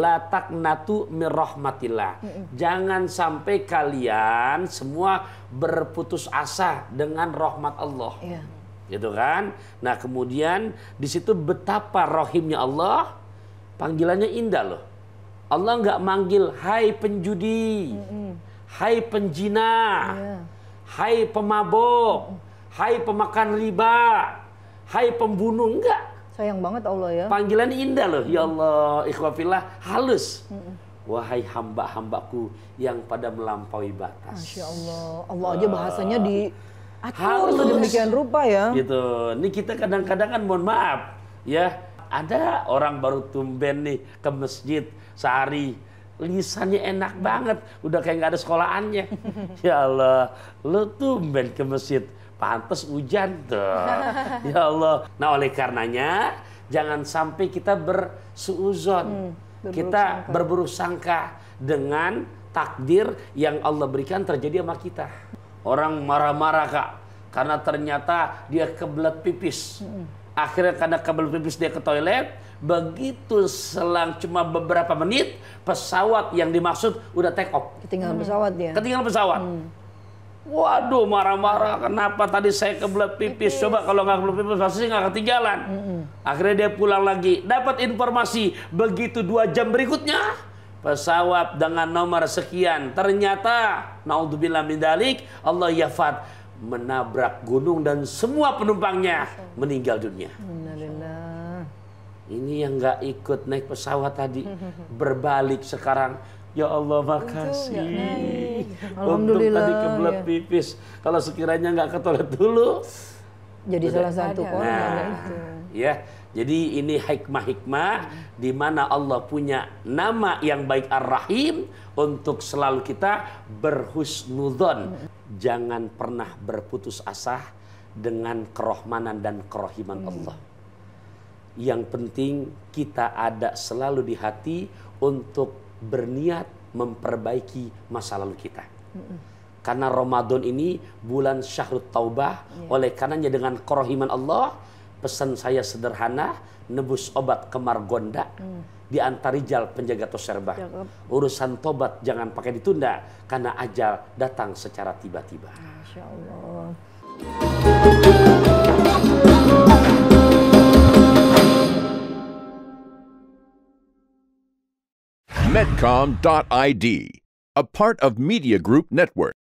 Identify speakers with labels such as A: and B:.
A: latak natu mirrahmatillah. mm -mm. Jangan sampai kalian semua berputus asa dengan rahmat Allah. Yeah. Gitu kan? Nah, kemudian di situ betapa rahimnya Allah, panggilannya indah loh. Allah nggak manggil hai penjudi, mm -mm. hai penjina. Yeah hai pemabok, hai pemakan riba, hai pembunuh enggak. Sayang banget Allah ya. Panggilan indah loh, ya Allah, ikhwafillah halus. Wahai hamba-hambaku yang pada melampaui batas. Masya Allah, Allah aja bahasanya di atur sedemikian rupa ya. Gitu. Ini kita kadang-kadang kan mohon maaf ya, ada orang baru tumben nih ke masjid sehari lisannya enak banget, udah kayak nggak ada sekolahannya. ya Allah, lu main ke masjid, pantas hujan tuh. ya Allah. Nah oleh karenanya, jangan sampai kita bersuuzon. Hmm, kita sangka. berburuk sangka dengan takdir yang Allah berikan terjadi sama kita. Orang marah-marah kak, karena ternyata dia kebelet pipis. Hmm Akhirnya karena kabel pipis dia ke toilet, begitu selang cuma beberapa menit, pesawat yang dimaksud udah take off. Ketinggalan hmm. pesawat dia. Ketinggalan pesawat. Hmm. Waduh marah-marah kenapa tadi saya kebelet pipis. pipis. Coba kalau nggak kebelet pipis pasti nggak ketinggalan. Mm -hmm. Akhirnya dia pulang lagi. Dapat informasi begitu dua jam berikutnya pesawat dengan nomor sekian. Ternyata naudzubillah min dalik Allah yafat menabrak gunung dan semua penumpangnya meninggal dunia. Ini yang nggak ikut naik pesawat tadi berbalik sekarang. Ya Allah makasih. Untung ya. tadi kebelet ya. pipis. Kalau sekiranya nggak ke toilet dulu, jadi Betul. salah satu korban nah, ya, itu. Ya, jadi ini hikmah-hikmah hmm. di mana Allah punya nama yang baik Ar-Rahim untuk selalu kita berhusnudzon. Hmm. Jangan pernah berputus asa dengan kerohmanan dan kerohiman hmm. Allah. Yang penting kita ada selalu di hati untuk berniat memperbaiki masa lalu kita. Hmm karena Ramadan ini bulan syahrut taubah, yeah. oleh karenanya dengan kerohiman Allah, pesan saya sederhana, nebus obat kemar gonda, mm. di penjaga toserbah. Urusan tobat jangan pakai ditunda, karena ajal datang secara tiba-tiba. a part of Media Group Network.